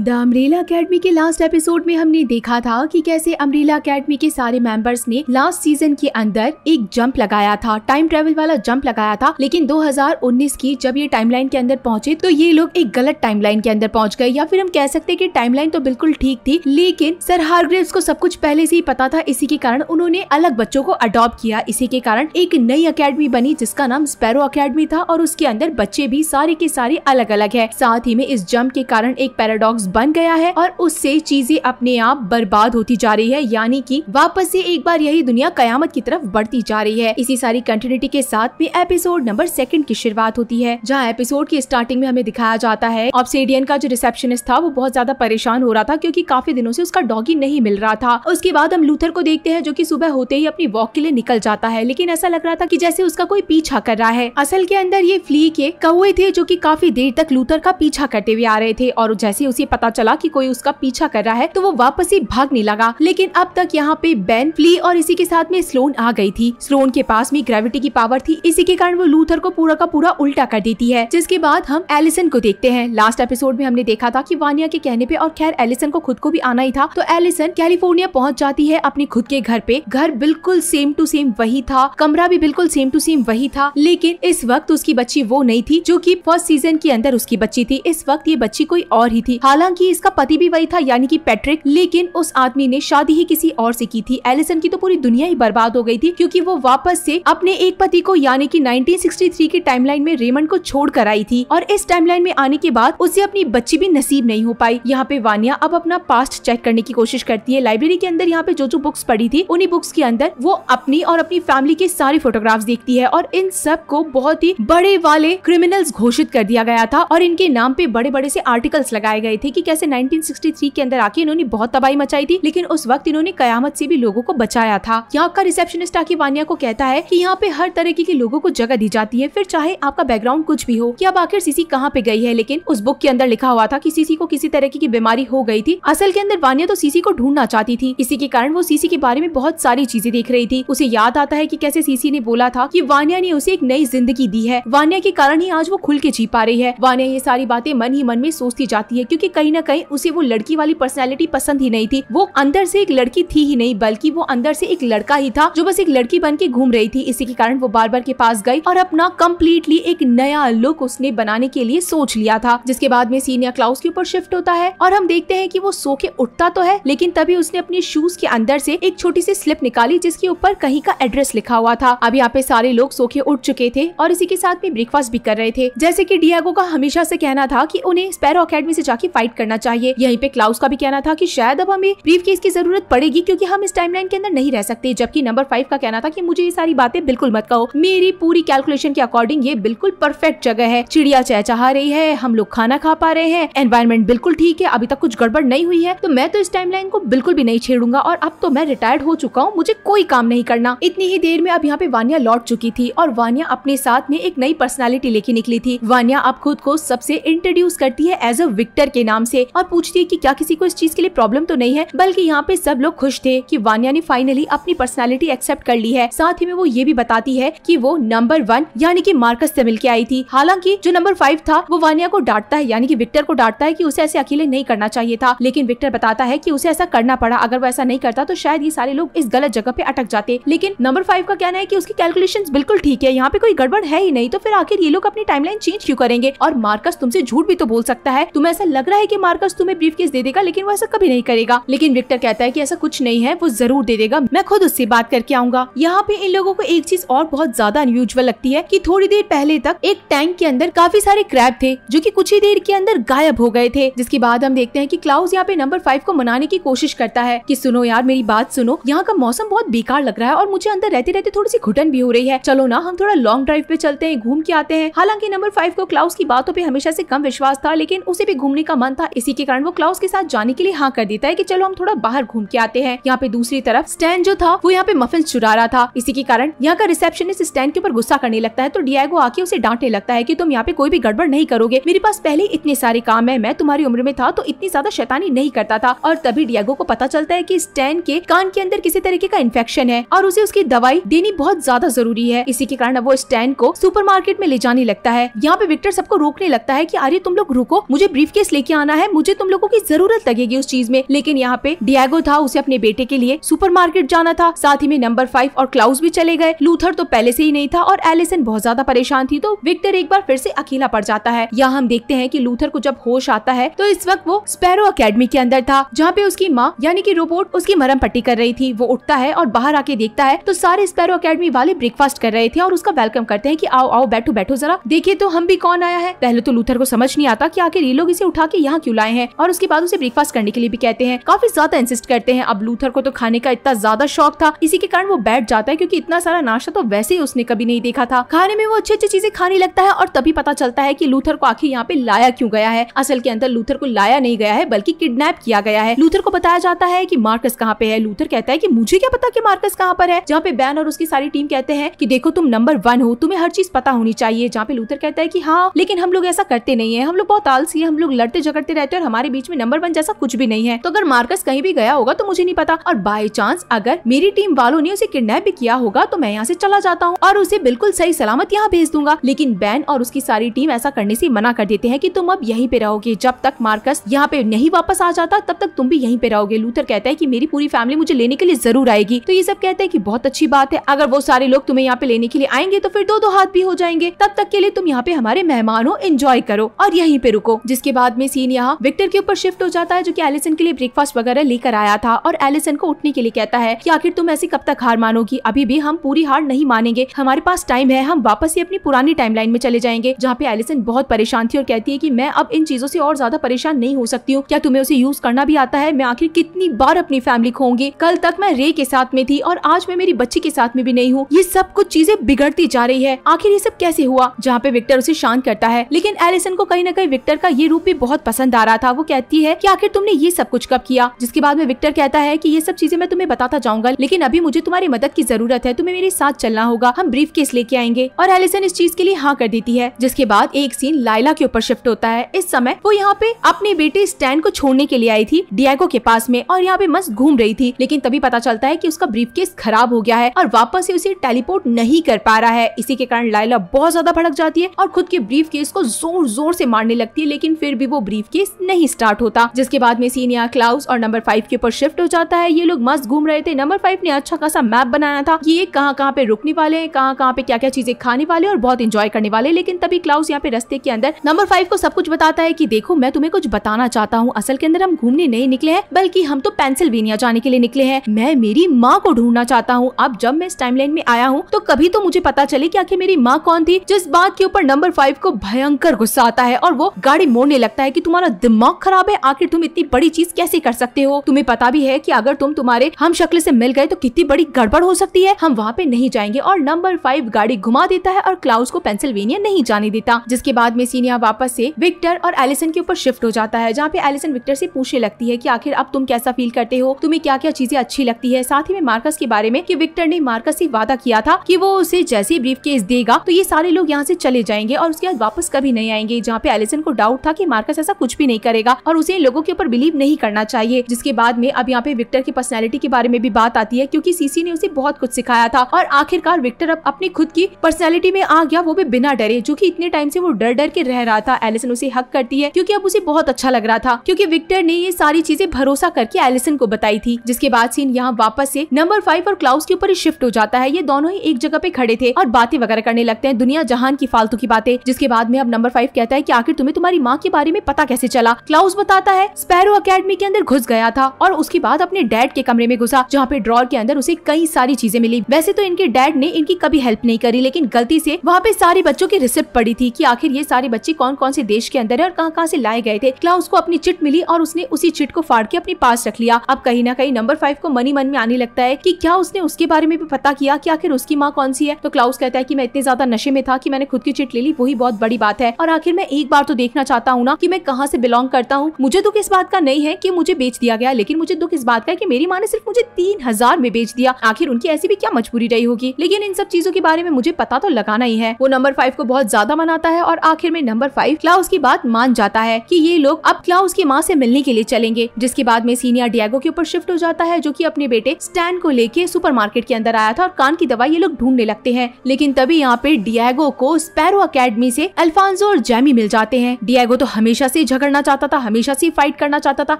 the Umbrella Academy के last episode में हमने देखा था कि कैसे अमरीला अकेडमी के सारे मेंबर्स ने लास्ट सीजन के अंदर एक जंप लगाया था टाइम ट्रेवल वाला जंप लगाया था लेकिन 2019 की जब ये टाइमलाइन के अंदर पहुंचे तो ये लोग एक गलत टाइमलाइन के अंदर पहुंच गए या फिर हम कह सकते हैं कि टाइमलाइन तो बिल्कुल ठीक थी लेकिन सर हारग्रेव्स को सब कुछ पहले से ही पता था इसी के कारण उन्होंने अलग बच्चों को अडॉप्ट किया इसी के कारण एक नई अकेडमी बनी जिसका नाम स्पेरो अकेडमी था और उसके अंदर बच्चे भी सारे के सारे अलग अलग है साथ ही में इस जम्प के कारण एक पैराडॉक्स बन गया है और उससे चीजें अपने आप बर्बाद होती जा रही है यानी कि वापस से एक बार यही दुनिया कयामत की तरफ बढ़ती जा रही है इसी सारी कंटिन्यूटी के साथ में एपिसोड नंबर सेकंड की शुरुआत होती है जहाँ एपिसोड की स्टार्टिंग में हमें दिखाया जाता है ऑप्सेडियन का जो रिसेप्शनिस्ट था वो बहुत ज्यादा परेशान हो रहा था क्योंकि काफी दिनों से उसका डॉगी नहीं मिल रहा था उसके बाद हम लूथर को देखते हैं जो की सुबह होते ही अपनी वॉक के लिए निकल जाता है लेकिन ऐसा लग रहा था की जैसे उसका कोई पीछा कर रहा है असल के अंदर ये फ्ली के कौए थे जो की काफी देर तक लूथर का पीछा करते हुए आ रहे थे और जैसे उसे पता चला कि कोई उसका पीछा कर रहा है तो वो वापस ही भागने लगा लेकिन अब तक यहाँ पे बैन फ्ली और इसी के साथ में स्लोन आ गई थी स्लोन के पास में ग्रेविटी की पावर थी इसी के कारण वो लूथर को पूरा का पूरा उल्टा कर देती है जिसके बाद हम एलिसन को देखते हैं लास्ट एपिसोड में हमने देखा था की वानिया के कहने पे और खैर एलिसन को खुद को भी आना ही था तो एलिसन कैलिफोर्निया पहुँच जाती है अपने खुद के घर पे घर बिल्कुल सेम टू सेम वही था कमरा भी बिल्कुल सेम टू सेम वही था लेकिन इस वक्त उसकी बच्ची वो नहीं थी जो की फर्स्ट सीजन के अंदर उसकी बच्ची थी इस वक्त ये बच्ची कोई और ही थी हालांकि हालांकि इसका पति भी वही था यानी कि पैट्रिक लेकिन उस आदमी ने शादी ही किसी और से की थी एलिसन की तो पूरी दुनिया ही बर्बाद हो गई थी क्योंकि वो वापस से अपने एक पति को यानी कि 1963 के टाइमलाइन में रेमंड को छोड़ कर आई थी और इस टाइमलाइन में आने के बाद उसे अपनी बच्ची भी नसीब नहीं हो पाई यहाँ पे वानिया अब अपना पास्ट चेक करने की कोशिश करती है लाइब्रेरी के अंदर यहाँ पे जो जो बुक्स पड़ी थी उन्हीं बुक्स के अंदर वो अपनी और अपनी फैमिली के सारे फोटोग्राफ देखती है और इन सब को बहुत ही बड़े वाले क्रिमिनल्स घोषित कर दिया गया था और इनके नाम पे बड़े बड़े से आर्टिकल्स लगाए गए थे कि कैसे 1963 के अंदर आके इन्होंने बहुत तबाही मचाई थी लेकिन उस वक्त इन्होंने कयामत से भी लोगों को बचाया था यहाँ का रिसेप्शनिस्ट आके वानिया को कहता है की यहाँ पे हर तरीके के लोगों को जगह दी जाती है फिर चाहे आपका बैकग्राउंड कुछ भी हो की अब आखिर सीसी कहाँ पे गई है लेकिन उस बुक के अंदर लिखा हुआ था की सीसी को किसी तरीके की बीमारी हो गई थी असल के अंदर वानिया तो सीसी को ढूंढना चाहती थी इसी के कारण वो सीसी के बारे में बहुत सारी चीजें देख रही थी उसे याद आता है की कैसे सीसी ने बोला था की वानिया ने उसे एक नई जिंदगी दी है वानिया के कारण ही आज वो खुल के जी पा रही है वानिया ये सारी बातें मन ही मन में सोचती जाती है क्यूँकी कई कहीं ना कहीं उसे वो लड़की वाली पर्सनैलिटी पसंद ही नहीं थी वो अंदर से एक लड़की थी ही नहीं बल्कि वो अंदर से एक लड़का ही था जो बस एक लड़की बन के घूम रही थी इसी के कारण वो बार बार के पास गई और अपना कम्प्लीटली एक नया लुक उसने बनाने के लिए सोच लिया था जिसके बाद में सीनिया क्लाउस के ऊपर शिफ्ट होता है और हम देखते हैं की वो सो के उठता तो है लेकिन तभी उसने अपने शूज के अंदर से एक छोटी सी स्लिप निकाली जिसके ऊपर कहीं का एड्रेस लिखा हुआ था अब यहाँ पे सारे लोग सो के उठ चुके थे और इसी के साथ में ब्रेकफास्ट भी कर रहे थे जैसे की डियागो का हमेशा से कहना था की उन्हें स्पैरो अकेडमी से जाके फाइट करना चाहिए यहीं पे क्लाउस का भी कहना था कि शायद अब हमें ब्रीफ केस की जरूरत पड़ेगी क्यूँकी हम इस टाइमलाइन के अंदर नहीं रह सकते जबकि नंबर फाइव का कहना था की मुझे ये सारी बातें बिल्कुल मत कहो मेरी पूरी कैलकुलेशन के अकॉर्डिंग ये बिल्कुल परफेक्ट जगह है चिड़िया चहचहा रही है हम लोग खाना खा पा रहे हैं एनवायरमेंट बिल्कुल ठीक है अभी तक कुछ गड़बड़ नहीं हुई है तो मैं तो इस टाइम को बिल्कुल भी नहीं छेड़ूंगा और अब तो मैं रिटायर्ड हो चुका हूँ मुझे कोई काम नहीं करना इतनी ही देर में अब यहाँ पे वानिया लौट चुकी थी और वानिया अपने साथ में एक नई पर्सनैलिटी लेके निकली थी वानिया अब खुद को सबसे इंट्रोड्यूस करती है एज अ विक्टर के नाम से और पूछती है की क्या किसी को इस चीज के लिए प्रॉब्लम तो नहीं है बल्कि यहाँ पे सब लोग खुश थे की वानिया ने फाइनली अपनी पर्सनैलिटी एक्सेप्ट कर ली है साथ ही में वो ये भी बताती है की वो नंबर वन यानी की मार्कस से मिल आई थी हालांकि जो नंबर फाइव था वो वानिया को डांटता है यानी कि विक्टर को डांटता है कि उसे ऐसे अकेले नहीं करना चाहिए था लेकिन विक्टर बताता है कि उसे ऐसा करना पड़ा अगर वो ऐसा नहीं करता तो शायद ये सारे लोग इस गलत जगह पे अटक जाते लेकिन नंबर फाइव का कहना है कि उसकी कैलकुलेशन बिल्कुल ठीक है यहाँ पे कोई गड़बड़ है ही नहीं तो फिर आखिर ये लोग अपनी टाइमलाइन चेंज क्यों करेंगे और मार्कस तुमसे झूठ भी तो बोल सकता है तुम्हें ऐसा लग रहा है है कि मार्कस तुम्हें ब्रीफ दे देगा लेकिन वो ऐसा कभी नहीं करेगा लेकिन विक्टर कहता है कि ऐसा कुछ नहीं है वो जरूर दे देगा मैं खुद उससे बात करके आऊंगा यहाँ पे इन लोगों को एक चीज और बहुत ज्यादा अनयूजल लगती है की थोड़ी देर पहले तक एक टैंक के अंदर काफी सारे क्रैप थे जो की कुछ ही देर के अंदर गायब हो गए थे जिसके बाद हम देखते हैं की क्लाउस यहाँ पे नंबर फाइव को मनाने की कोशिश करता है की सुनो यार मेरी बात सुनो यहाँ का मौसम बहुत बेकार लग रहा है और मुझे अंदर रहते रहते थोड़ी सी घुटन भी हो रही है चलो ना हम थोड़ा लॉन्ग ड्राइव पे चलते हैं घूम के आते हैं हालांकि नंबर फाइव को क्लाउस की बातों पे हमेशा से कम विश्वास था लेकिन उसे भी घूमने का मन था इसी के कारण वो क्लाउस के साथ जाने के लिए हाँ कर देता है की चलो हम थोड़ा बाहर घूम के आते हैं यहाँ पे दूसरी तरफ स्टैंड जो था वो यहाँ पे मफिन चुरा रहा था इसी के कारण यहाँ का रिसेप्शनिस्ट स्टैंड के ऊपर गुस्सा करने लगता है तो डियागो आके उसे डांटने लगता है की तुम यहाँ पे कोई भी गड़बड़ नहीं करोगे मेरे पास पहले इतने सारे काम है मैं तुम्हारी उम्र में था तो इतनी ज्यादा शैतानी नहीं करता था और तभी डियागो को पता चलता है की स्टैंड के कान के अंदर किसी तरीके का इन्फेक्शन है और उसे उसकी दवाई देनी बहुत ज्यादा जरूरी है इसी के कारण वो स्टैंड को सुपरमार्केट में ले जाने लगता है यहाँ पे विक्टर सबको रोकने लगता है की अरे तुम लोग रुको मुझे ब्रीफ केस लेके आना खाना है मुझे तुम लोगों की जरूरत लगेगी उस चीज में लेकिन यहाँ पे डियागो था उसे अपने बेटे के लिए सुपरमार्केट जाना था साथ ही में नंबर फाइव और क्लाउस भी चले गए लूथर तो पहले से ही नहीं था और एलिसन बहुत ज्यादा परेशान थी तो विक्टर एक बार फिर से अकेला पड़ जाता है यहाँ हम देखते हैं की लूथर को जब होश आता है तो इस वक्त वो स्पैरो अकेडमी के अंदर था जहाँ पे उसकी माँ यानी की रोबोट उसकी मरम पट्टी कर रही थी वो उठता है और बाहर आके देखता है तो सारे स्पैरो अकेडमी वाले ब्रेकफास्ट कर रहे थे और उसका वेलकम करते हैं की आओ आओ बैठो बैठो जरा देखिए तो हम भी कौन आया है पहले तो लूथर को समझ नहीं आता की आखिर ये लोग इसे उठा के यहाँ यहाँ क्यों लाए हैं और उसके बाद उसे ब्रेकफास्ट करने के लिए भी कहते हैं काफी ज्यादा इंसिस्ट करते हैं अब लूथर को तो खाने का इतना ज्यादा शौक था इसी के कारण वो बैठ जाता है क्योंकि इतना सारा नाश्ता तो वैसे ही उसने कभी नहीं देखा था खाने में वो अच्छी अच्छी चीजें खाने लगता है और तभी पता चलता है की लूथर को आखिर यहाँ पे लाया क्यूँ गया है असल के अंदर लूथर को लाया नहीं गया है बल्कि किडनेप किया गया है लूथर को बताया जाता है की मार्कस कहाँ पे है लूथर कहता है की मुझे क्या पता की मार्कस कहाँ पर है जहाँ पे बैन और उसकी सारी टीम कहते हैं की देखो तुम नंबर वन हो तुम्हें हर चीज पता होनी चाहिए जहाँ पे लूथर कहता है की हाँ लेकिन हम लोग ऐसा करते नहीं है हम लोग बहुत आलसी है हम लोग लड़ते झगड़ते करते रहते हैं और हमारे बीच में नंबर वन जैसा कुछ भी नहीं है तो अगर मार्कस कहीं भी गया होगा तो मुझे नहीं पता और बाई चांस अगर मेरी टीम वालों ने उसे किडनेप भी किया होगा तो मैं यहाँ ऐसी चला जाता हूँ और उसे बिल्कुल सही सलामत यहाँ भेज दूंगा लेकिन बैन और उसकी सारी टीम ऐसा करने ऐसी मना कर देते हैं की तुम अब यही पे रहोगे जब तक मार्कस यहाँ पे नहीं वापस आ जाता तब तक तुम भी यही पे रहोगे लूथर कहता है की मेरी पूरी फैमिली मुझे लेने के लिए जरूर आएगी तो ये सब कहते हैं की बहुत अच्छी बात है अगर वो सारे लोग तुम्हें यहाँ पे लेने के लिए आएंगे तो फिर दो दो हाथ भी हो जाएंगे तब तक के लिए तुम यहाँ पे हमारे मेहमान हो एंजॉय करो और यहीं पे रुको जिसके बाद में सीन यहाँ विक्टर के ऊपर शिफ्ट हो जाता है जो की एलिसन के लिए ब्रेकफास्ट वगैरह लेकर आया था और एलिसन को उठने के लिए कहता है की आखिर तुम ऐसी कब तक हार मानोगी अभी भी हम पूरी हार नहीं मानेंगे हमारे पास टाइम है हम वापस ही अपनी पुरानी टाइमलाइन में चले जाएंगे जहाँ पे एलिसन बहुत परेशान थी और कहती है की मैं अब इन चीजों से और ज्यादा परेशान नहीं हो सकती हूँ क्या तुम्हें उसे यूज करना भी आता है मैं आखिर कितनी बार अपनी फैमिली खोगी कल तक मैं रे के साथ में थी और आज मैं मेरी बच्ची के साथ में भी नहीं हूँ ये सब कुछ चीजें बिगड़ती जा रही है आखिर ये सब कैसे हुआ जहाँ पे विक्टर उसे शांत करता है लेकिन एलिसन को कहीं ना कहीं विक्टर का ये रूप भी बहुत पसंद पसंद आ रहा था वो कहती है की आखिर तुमने ये सब कुछ कब किया जिसके बाद में विक्टर कहता है की ये सब चीजें मैं तुम्हें बताता जाऊंगा लेकिन अभी मुझे तुम्हारी मदद की जरूरत है तुम्हें मेरे साथ चलना होगा हम ब्रीफ केस लेके आएंगे और एलिसन इस चीज के लिए हाँ कर देती है जिसके बाद एक सीन लाइला के ऊपर शिफ्ट होता है इस समय वो यहाँ पे अपने बेटे स्टैंड को छोड़ने के लिए आई थी डियागो के पास में और यहाँ पे मस्त घूम रही थी लेकिन तभी पता चलता है की उसका ब्रीफ केस खराब हो गया है और वापस उसे टेलीपोर्ट नहीं कर पा रहा है इसी के कारण लाइला बहुत ज्यादा भड़क जाती है और खुद के ब्रीफ केस को जोर जोर से मारने लगती है लेकिन फिर भी वो ब्रीफ केस नहीं स्टार्ट होता जिसके बाद में सीनिया क्लाउस और नंबर फाइव के ऊपर शिफ्ट हो जाता है ये लोग मस्त घूम रहे थे नंबर फाइव ने अच्छा खासा मैप बनाया था ये कहाँ कहाँ पे रुकने वाले हैं कहाँ कहाँ पे क्या क्या चीजें खाने वाले और बहुत इंजॉय करने वाले लेकिन तभी क्लाउस यहाँ पे रस्ते के अंदर नंबर फाइव को सब कुछ बताता है की देखो मैं तुम्हें कुछ बताना चाहता हूँ असल के अंदर हम घूमने नहीं निकले हैं बल्कि हम तो पेंसिल्वेनिया जाने के लिए निकले हैं मैं मेरी माँ को ढूंढना चाहता हूँ अब जब मैं इस टाइम में आया हूँ तो कभी तो मुझे पता चले की आखिर मेरी माँ कौन थी जिस बात के ऊपर नंबर फाइव को भयंकर गुस्सा आता है और वो गाड़ी मोड़ने लगता है की तुम्हारा तुम्हारा दिमाग खराब है आखिर तुम इतनी बड़ी चीज कैसे कर सकते हो तुम्हें पता भी है की अगर तुम तुम्हारे हम शक्ल ऐसी मिल गए तो कितनी बड़ी गड़बड़ हो सकती है हम वहाँ पे नहीं जाएंगे और नंबर फाइव गाड़ी घुमा देता है और क्लाउस को पेंसिल्वेनिया नहीं जाने देता जिसके बाद में सीनिया वापस से विक्टर और एलिसन के ऊपर शिफ्ट हो जाता है जहाँ पे एलिसन विक्टर से पूछने लगती है की आखिर अब तुम कैसा फील करते हो तुम्हें क्या क्या चीजें अच्छी लगती है साथ ही में मार्कस के बारे में कि विक्टर ने मार्कस से वादा किया था की वो उसे जैसे ही ब्रीफ केस देगा तो ये सारे लोग यहाँ से चले जाएंगे और उसके बाद वापस कभी नहीं आएंगे जहाँ पे एलिसन को डाउट था की मार्कस ऐसा कुछ कुछ भी नहीं करेगा और उसे इन लोगों के ऊपर बिलीव नहीं करना चाहिए जिसके बाद में अब यहाँ पे विक्टर की पर्सनैलिटी के बारे में भी बात आती है क्यूँकी सीसी ने उसे बहुत कुछ सिखाया था और आखिरकार विक्टर अब अपनी खुद की पर्सनैलिटी में आ गया वो भी बिना डरे जो की इतने टाइम से वो डर डर के रह रहा था एलिसन उसे हक करती है क्यूँकी अब उसे बहुत अच्छा लग रहा था क्यूँकी विक्टर ने ये सारी चीजें भरोसा करके एलिसन को बताई थी जिसके बाद सीन यहाँ वापस से नंबर फाइव और क्लाउस के ऊपर शिफ्ट हो जाता है ये दोनों ही एक जगह पे खड़े थे और बातें वगैरह करने लगते हैं दुनिया जहान की फालतू की बातें जिसके बाद में अब नंबर फाइव कहता है कि आखिर तुम्हें तुम्हारी माँ के बारे में पता कैसे कैसे चला क्लाउस बताता है स्पैरो अकेडमी के अंदर घुस गया था और उसके बाद अपने डैड के कमरे में घुसा जहाँ पे ड्रॉर के अंदर उसे कई सारी चीजें मिली वैसे तो इनके डैड ने इनकी कभी हेल्प नहीं करी लेकिन गलती से वहाँ पे सारे बच्चों की रिसिप्ट पड़ी थी कि आखिर ये सारे बच्चे कौन कौन से देश के अंदर है और कहाँ कहाँ से लाए गए थे क्लाउस को अपनी चिट मिली और उसने उसी चिट को फाड़ के अपने पास रख लिया अब कहीं ना कहीं नंबर फाइव को मनी मन में आने लगता है की क्या उसने उसके बारे में भी पता किया की आखिर उसकी माँ कौन सी है तो क्लाउस कहता है की मैं इतने ज्यादा नशे में था की मैंने खुद की चिट ले ली वही बहुत बड़ी बात है और आखिर मैं एक बार तो देखना चाहता हूँ ना की मैं कहाँ कहाँ से बिलोंग करता हूँ मुझे दुख इस बात का नहीं है की मुझे बेच दिया गया लेकिन मुझे दुख इस बात का है की मेरी माँ ने सिर्फ मुझे तीन हजार में बेच दिया आखिर उनकी ऐसी भी क्या मजबूरी रही होगी लेकिन इन सब चीजों के बारे में मुझे पता तो लगाना ही है वो नंबर फाइव को बहुत ज्यादा मनाता है और आखिर में नंबर फाइव क्लाउस की बात मान जाता है की ये लोग अब क्लाउस की माँ ऐसी मिलने के लिए चलेंगे जिसके बाद में सीनियर डियागो के ऊपर शिफ्ट हो जाता है जो की अपने बेटे स्टैन को लेके सुपरमार्केट के अंदर आया था और कान की दवाई ये लोग ढूंढने लगते हैं लेकिन तभी यहाँ पे डियागो को स्पैरो अकेडमी से अल्फानजो और जैमी मिल जाते हैं डियागो तो हमेशा से झगड़ना चाहता था हमेशा से फाइट करना चाहता था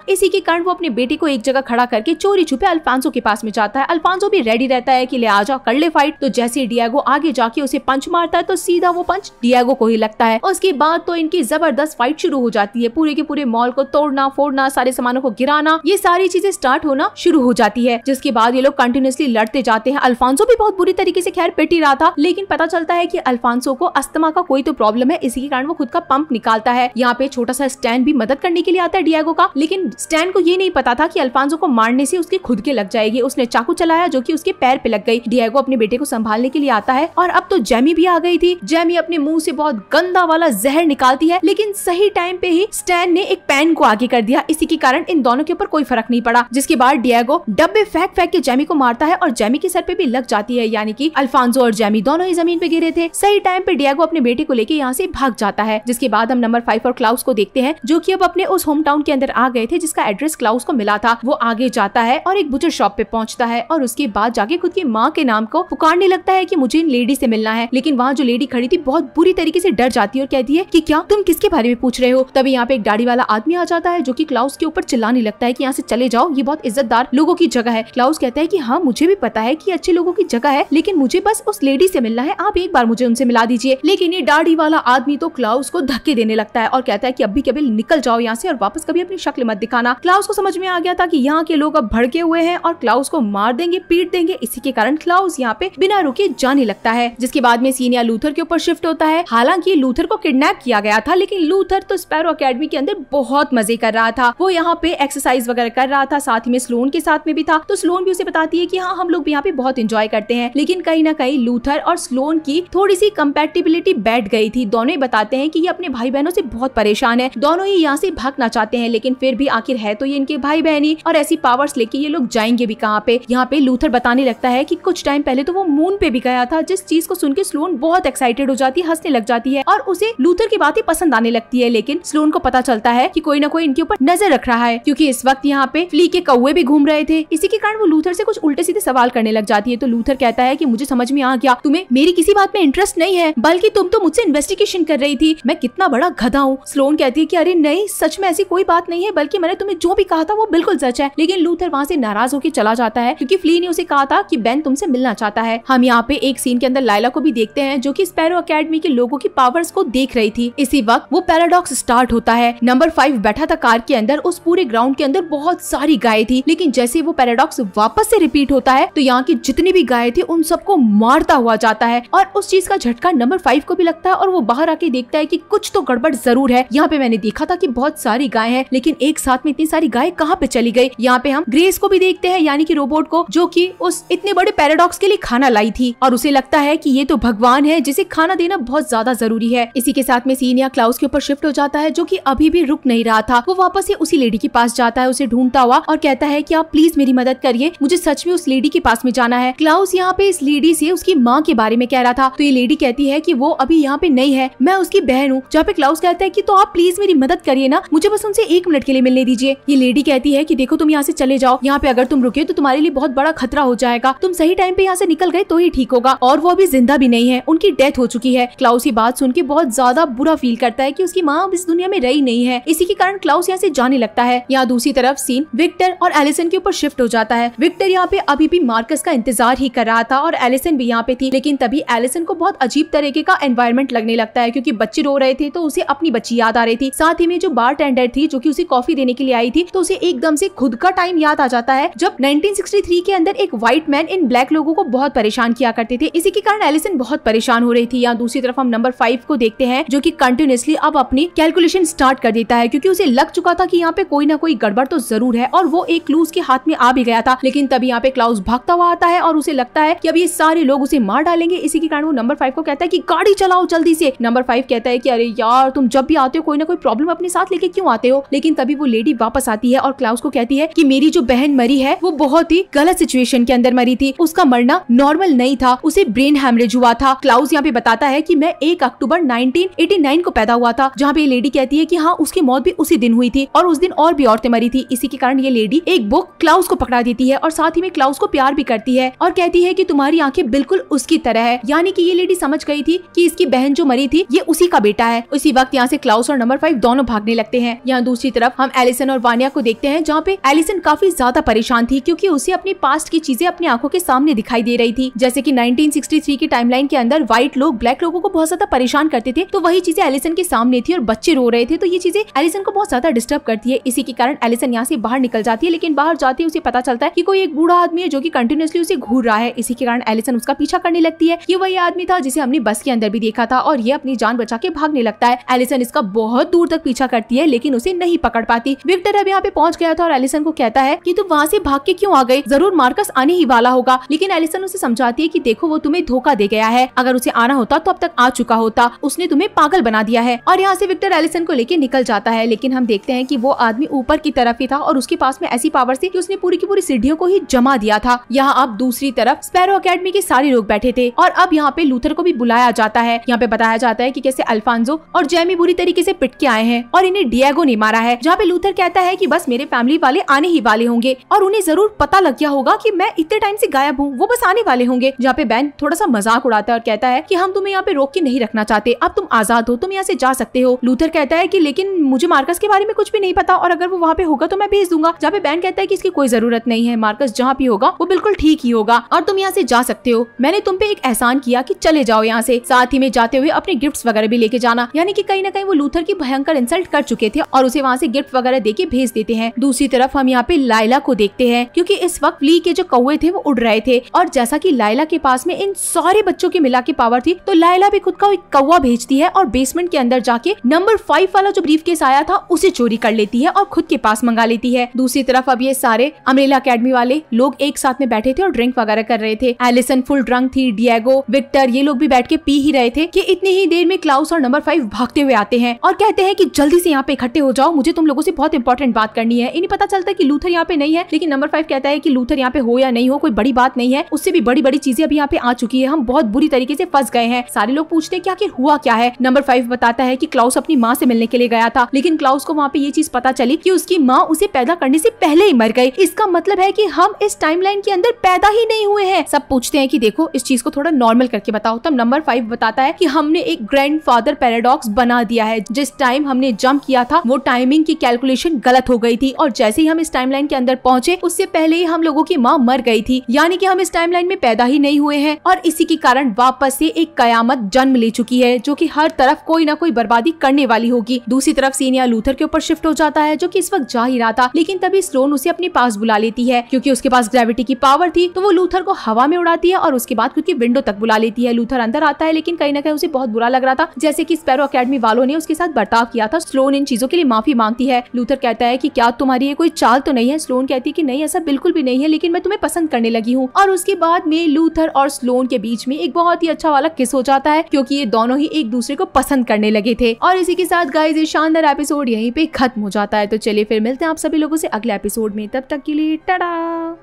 इसी के कारण वो अपने बेटे को एक जगह खड़ा करके चोरी छुपे अल्फांसो के पास में जाता है अल्फांसो भी रेडी रहता है की ले आ जाओ कर ले फाइट तो जैसे डियागो आगे जाके उसे पंच मारता है तो सीधा वो पंच डियागो को ही लगता है उसके बाद तो इनकी जबरदस्त फाइट शुरू हो जाती है पूरे के पूरे मॉल को तोड़ना फोड़ना सारे सामानों को गिराना ये सारी चीजें स्टार्ट होना शुरू हो जाती है जिसके बाद ये लोग कंटिन्यूसली लड़ते जाते हैं अल्फांसो भी बहुत बुरी तरीके से खैर पिट ही रहा था लेकिन पता चलता है की अल्फांसो को अस्थमा का कोई तो प्रॉब्लम है इसी के कारण वो खुद का पंप निकालता है यहाँ पे छोटा सा स्टैन भी मदद करने के लिए आता है डियागो का लेकिन स्टैन को ये नहीं पता था कि अल्फांसो को मारने से उसके खुद के लग जाएगी उसने चाकू चलाया जो की उसके पैर पे लग गई डियागो अपने बेटे को संभालने के लिए आता है और अब तो जैमी भी आ गई थी जैमी अपने मुंह से बहुत गंदा वाला जहर निकालती है लेकिन सही टाइम पे ही स्टैन ने एक पैन को आगे कर दिया इसी के कारण इन दोनों के ऊपर कोई फर्क नहीं पड़ा जिसके बाद डियागो डब्बे फेंक फेंक के जैमी को मारता है और जैमी के सर पे भी लग जाती है यानी कि अल्फांसो और जैमी दोनों ही जमीन पे गिरे थे सही टाइम पे डियागो अपने बेटे को लेके यहाँ से भाग जाता है जिसके बाद हम नंबर फाइव और क्लाउस को देखते हैं जो की अब अपने उस होम टाउन के अंदर आ गए थे जिसका एड्रेस क्लाउस को मिला था वो आगे जाता है और एक बुचर शॉप पे पहुंचता है और उसके बाद जाके खुद की माँ के नाम को पुकारने लगता है की मुझे इन लेडी से मिलना है लेकिन वहाँ जो लेडी खड़ी थी बहुत बुरी तरीके से डर जाती है और कहती है की क्या तुम किसके बारे में पूछ रहे हो तभी यहाँ पे एक दाढ़ी वाला आदमी आ जाता है जो की क्लाउस के ऊपर चिल्लाने लगता है की यहाँ से चले जाओ ये बहुत इज्जतदार लोगों की जगह है क्लाउस कहता है की हाँ मुझे भी पता है की अच्छे लोगों की जगह है लेकिन मुझे बस उस लेडी से मिलना है आप एक बार मुझे उनसे मिला दीजिए लेकिन ये दाढ़ी वाला आदमी तो क्लाउस को धक्के देने लगता है और कहता है की अब भी कभी भाई निकल जाओ यहाँ से और वापस कभी अपनी शक्ल मत दिखाना क्लाउस को समझ में आ गया था कि यहाँ के लोग अब भड़के हुए हैं और क्लाउस को मार देंगे पीट देंगे इसी के कारण क्लाउस यहाँ पे बिना रुके जाने लगता है जिसके बाद में सीनिया लूथर के ऊपर शिफ्ट होता है हालांकि लूथर को किडनेप किया गया था लेकिन लूथर तो स्पैरो अकेडमी के अंदर बहुत मजे कर रहा था वो यहाँ पे एक्सरसाइज वगैरह कर रहा था साथ ही में स्लोन के साथ में भी था तो स्लोन भी उसे बताती है की हाँ हम लोग भी यहाँ पे बहुत इंजॉय करते हैं लेकिन कहीं ना कहीं लूथर और स्लोन की थोड़ी सी कम्पेटिबिलिटी बैठ गई थी दोनों बताते हैं की ये अपने भाई बहनों से बहुत परेशान है दोनों दोनों ही यहाँ से भागना चाहते हैं लेकिन फिर भी आखिर है तो ये इनके भाई बहनी और ऐसी पावर्स लेके ये लोग जाएंगे भी कहाँ पे यहाँ पे लूथर बताने लगता है की कुछ टाइम पहले तो वो मून पे भी गया था जिस चीज को सुन के स्लोन बहुत एक्साइटेड हो जाती है हंसने लग जाती है और उसे लूथर की बात पसंद आने लगती है लेकिन स्लोन को पता चलता है की कोई ना कोई इनके ऊपर नजर रख रहा है क्यूँकी इस वक्त यहाँ पे फ्ली के कौए भी घूम रहे थे इसी के कारण वो लूथर से कुछ उल्टे सीधे सवाल करने लग जाती है तो लूथर कहता है की मुझे समझ में आ गया तुम्हें मेरी किसी बात में इंटरेस्ट नहीं है बल्कि तुम तो मुझसे इन्वेस्टिगेशन कर रही थी मैं कितना बड़ा गधा हूँ स्लोन कहती है की अरे नहीं सच में ऐसी कोई बात नहीं है बल्कि मैंने तुम्हें जो भी कहा था वो बिल्कुल सच है लेकिन लूथर वहाँ से नाराज होकर चला जाता है क्योंकि फ्ली ने उसे कहा था कि बेन तुमसे मिलना चाहता है हम यहाँ पे एक सीन के अंदर लाइला को भी देखते हैं जो की स्पेरो अकेडमी के लोगों की पावर्स को देख रही थी इसी वक्त वो पैराडॉक्स स्टार्ट होता है नंबर फाइव बैठा था कार के अंदर उस पूरे ग्राउंड के अंदर बहुत सारी गाय थी लेकिन जैसे वो पैराडॉक्स वापस से रिपीट होता है तो यहाँ की जितनी भी गाय थी उन सबको मारता हुआ जाता है और उस चीज का झटका नंबर फाइव को भी लगता है और वो बाहर आके देखता है की कुछ तो गड़बड़ जरूर है यहाँ पे मैंने देखा था कि बहुत सारी गाय है लेकिन एक साथ में इतनी सारी गाय कहाँ पे चली गई यहाँ पे हम ग्रेस को भी देखते हैं यानी कि रोबोट को जो कि उस इतने बड़े पैराडॉक्स के लिए खाना लाई थी और उसे लगता है कि ये तो भगवान है जिसे खाना देना बहुत ज्यादा जरूरी है इसी के साथ में सीनिया क्लाउस के ऊपर शिफ्ट हो जाता है जो की अभी भी रुक नहीं रहा था वो वापस से उसी लेडी के पास जाता है उसे ढूंढता हुआ और कहता है की आप प्लीज मेरी मदद करिए मुझे सच में उस लेडी के पास में जाना है क्लाउस यहाँ पे इस लेडी से उसकी माँ के बारे में कह रहा था तो ये लेडी कहती है की वो अभी यहाँ पे नहीं है मैं उसकी बहन हूँ जहाँ पे क्लाउस कहता है की तो आप प्लीज मेरी मदद करिए ना मुझे बस उनसे एक मिनट के लिए मिलने दीजिए ये लेडी कहती है की देखो तुम यहाँ से चले जाओ यहाँ पे अगर तुम रुके तो तुम्हारे लिए बहुत बड़ा खतरा हो जाएगा तुम सही टाइम पे यहाँ से निकल गए तो ही ठीक होगा और वो अभी जिंदा भी नहीं है उनकी डेथ हो चुकी है क्लाउस ये बात सुन के बहुत ज्यादा बुरा फील करता है की उसकी माँ अब इस दुनिया में रही नहीं है इसी के कारण क्लाउस यहाँ से जाने लगता है यहाँ दूसरी तरफ सीन विक्टर और एलिसन के ऊपर शिफ्ट हो जाता है विक्टर यहाँ पे अभी भी मार्कस का इंतजार ही कर रहा था और एलिसन भी यहाँ पे थी लेकिन तभी एलिसन को बहुत अजीब तरीके का एनवायरमेंट लगने लगता है क्योंकि बच्चे रो रहे थे तो उसे अपनी बच्ची याद आ रही थी साथ ही में जो बार टेंडर थी जो कि उसे कॉफी देने के लिए आई थी तो उसे एकदम से खुद का टाइम याद आ जाता है जब 1963 के अंदर एक व्हाइट मैन इन ब्लैक लोगों को बहुत परेशान किया करते थे इसी के कारण एलिसन बहुत परेशान हो रही थी यहाँ दूसरी तरफ हम नंबर फाइव को देखते हैं जो की कंटिन्यूसली अब अपनी कैलकुलेशन स्टार्ट कर देता है क्यूँकी उसे लग चुका था की यहाँ पे कोई ना कोई गड़बड़ तो जरूर है और वो एक क्लू उसके हाथ में आ भी गया था लेकिन तभी यहाँ पे क्लाउस भागता हुआ आता है और उसे लगता है की अब ये सारे लोग उसे मार डालेंगे इसी के कारण वो नंबर फाइव को कहता है की गाड़ी चलाओ जल्दी से नंबर फाइव कहता है की अरे यार तुम जब भी आते हो कोई ना कोई प्रॉब्लम प्रॉब्लम अपने साथ लेके क्यों आते हो लेकिन तभी वो लेडी वापस आती है और क्लाउस को कहती है की मेरी जो बहन मरी है वो बहुत ही गलत सिचुएशन के अंदर मरी थी उसका मरना नॉर्मल नहीं था उसे ब्रेन हेमरेज हुआ था क्लाउस यहाँ पे बताता है की मैं एक अक्टूबर नाइनटीन को पैदा हुआ था जहाँ पे ये लेडी कहती है की हाँ उसकी मौत भी उसी दिन हुई थी और उस दिन और भी औरतें मरी थी इसी के कारण ये लेडी एक बुक क्लाउस को पकड़ा देती है और साथ ही में क्लाउस को प्यार भी करती है और कहती है की तुम्हारी आंखें बिल्कुल उसकी तरह है यानी की ये लेडी समझ गई थी की इसकी बहन जो मरी थी ये उसी का बेटा है उसी वक्त यहाँ से क्लाउस और नंबर फाइव दोनों भागने लगते हैं यहाँ दूसरी तरफ हम एलिसन और वानिया को देखते हैं जहाँ पे एलिसन काफी ज्यादा परेशान थी क्योंकि उसे अपने पास्ट की चीजें अपनी आंखों के सामने दिखाई दे रही थी जैसे कि 1963 की टाइमलाइन के अंदर व्हाइट लोग ब्लैक लोगों को बहुत ज्यादा परेशान करते थे तो वही चीजें एलिसन के सामने थी और बच्चे रो रहे थे तो ये चीजें एलिसन को बहुत ज्यादा डिस्टर्ब करती है इसी के कारण एलिसन यहाँ से बाहर निकल जाती है लेकिन बाहर जाते ही उसे पता चलता है की कोई एक बूढ़ा आदमी है जो की कंटिन्यूसली उसे घूर रहा है इसी के कारण एलिसन उसका पीछा करने लगती है ये वही आदमी था जिसे हमने बस के अंदर भी देखा था और ये अपनी जान बचा के भागने लगता है एलिसन इसका बहुत दूर तक पीछा करती है लेकिन उसे नहीं पकड़ पाती विक्टर अब यहाँ पे पहुँच गया था और एलिसन को कहता है की तुम वहाँ से भाग के क्यूँ आ गए जरूर मार्कस आने ही वाला होगा लेकिन एलिसन उसे समझाती है की देखो वो तुम्हें धोखा दे गया है अगर उसे आना होता तो अब तक आ चुका होता उसने तुम्हें पागल बना दिया है और यहाँ से विक्टर एलिसन को लेकर निकल जाता है लेकिन हम देखते हैं की वो आदमी ऊपर की तरफ ही था और उसके पास में ऐसी पावर थी की उसने पूरी की पूरी सीढ़ियों को ही जमा दिया था यहाँ अब दूसरी तरफ स्पैरो अकेडमी के सारे लोग बैठे थे और अब यहाँ पे लूथर को भी बुलाया जाता है यहाँ पे बताया जाता है की कैसे अल्फांजो और जैमी बुरी तरीके ऐसी पिटके आए हैं और इन्हें डिएगो ने मारा है जहाँ पे लूथर कहता है की बस मेरे फैमिली वाले आने ही वाले होंगे और उन्हें जरूर पता लग गया होगा की मैं इतने टाइम ऐसी गायब हूँ वो बस आने वाले होंगे जहाँ पे बैन थोड़ा सा मजाक उड़ाता है और कहता है की हम तुम्हें यहाँ पे रोक के नहीं रखना चाहते अब तुम आजाद हो तुम यहाँ से जा सकते हो लूथर कहता है की लेकिन मुझे मार्कस के बारे में कुछ भी नहीं पता और अगर वो वहाँ पे होगा तो मैं भेज दूंगा जहाँ पे बैन कहता है की इसकी कोई जरूरत नहीं है मार्कस जहाँ भी होगा वो बिल्कुल ठीक ही होगा और तुम यहाँ से जा सकते हो मैंने तुम पे एक एहसान किया कि चले जाओ यहाँ से साथ ही में जाते हुए अपने गिफ्ट्स वगैरह भी लेके जाना यानी कि कहीं ना कहीं वो लूथर की भयंकर बनकर इंसल्ट कर चुके थे और उसे वहाँ से गिफ्ट वगैरह दे भेज देते हैं दूसरी तरफ हम यहाँ पे लाइला को देखते हैं क्योंकि इस वक्त ली के जो कौए थे वो उड़ रहे थे और जैसा की लाइला के पास में इन सारे बच्चों की मिला के पावर थी तो लाइला भी खुद का एक कौआ भेजती है और बेसमेंट के अंदर जाके नंबर फाइव वाला जो ब्रीफ केस आया था उसे चोरी कर लेती है और खुद के पास मंगा लेती है दूसरी तरफ अब ये सारे अमरेला अकेडमी वाले लोग एक साथ में बैठे थे और ड्रिंक वगैरह कर रहे थे एलिसन फुल ड्रंक थी डिएगो विक्टर ये लोग भी बैठ के पी ही रहे थे कि इतनी ही देर में क्लाउस और नंबर फाइव भागते हुए आते हैं और कहते हैं कि जल्दी से यहाँ पे इकट्ठे हो जाओ मुझे तुम लोगों से बहुत इंपॉर्टेंट बात करनी है इन्हें पता चलता है कि लूथर यहाँ पे नहीं है लेकिन नंबर फाइव कहता है कि लूथर यहाँ पे हो या नहीं हो कोई बड़ी बात नहीं है उससे भी बड़ी बड़ी चीजें अभी यहाँ पे आ चुकी है हम बहुत बुरी तरीके से फंस गए हैं सारे लोग पूछते हैं आखिर हुआ क्या है नंबर फाइव बताता है की क्लाउस अपनी माँ से मिलने के लिए गया था लेकिन क्लाउस को वहाँ पे ये चीज पता चली की उसकी माँ उसे पैदा करने से पहले ही मर गई इसका मतलब है की हम इस टाइम के अंदर पैदा ही नहीं हुए हैं सब पूछते हैं की देखो इस चीज को थोड़ा नॉर्मल करके बताओ तब नंबर फाइव बताता है की हमने एक ग्रैंड फादर पैराडॉक्स बना दिया है जिस टाइम हमने जम्प किया था वो टाइमिंग की कैलकुलेशन गलत हो गई थी और जैसे ही हम इस टाइम के अंदर पहुंचे उससे पहले ही हम लोगों की माँ मर गई थी यानी की हम इस टाइम में पैदा ही नहीं हुए है और इसी के कारण वापस ऐसी एक कयामत जन्म ले चुकी है जो की हर तरफ कोई ना कोई बर्बादी करने वाली होगी दूसरी तरफ सीनिया लूथर के ऊपर शिफ्ट हो जाता है जो की इस वक्त जा ही रहा था लेकिन तभी स्लोन उसे अपने पास बुला लेती है क्यूँकी उसके पास ग्रेविटी की पावर थी तो वो लूथर को हवा में उड़ाती है और उसके बाद खुद की विंडो तक बुला लेती है लूथर अंदर आता है लेकिन कहीं ना कहीं उसे बहुत बुरा लग रहा था जैसे की स्पेरो अकेडमी वालों ने उसके साथ बर्ताव किया था स्लोन इन चीजों के लिए माफी मांगती है लूथर कहता है की क्या तुम्हारी ये कोई चाल तो नहीं है स्लोन कहती है की नहीं ऐसा बिल्कुल भी नहीं है लेकिन मैं तुम्हें पसंद करने लगी हूँ और उसके बाद में लूथर और स्लोन के बीच में एक बहुत ही अच्छा वाला किस हो जाता है क्योंकि ये दोनों ही एक दूसरे को पसंद करने लगे थे और इसी के साथ गाइज ये शानदार एपिसोड यहीं पे खत्म हो जाता है तो चलिए फिर मिलते हैं आप सभी लोगों से अगले एपिसोड में तब तक के लिए टडा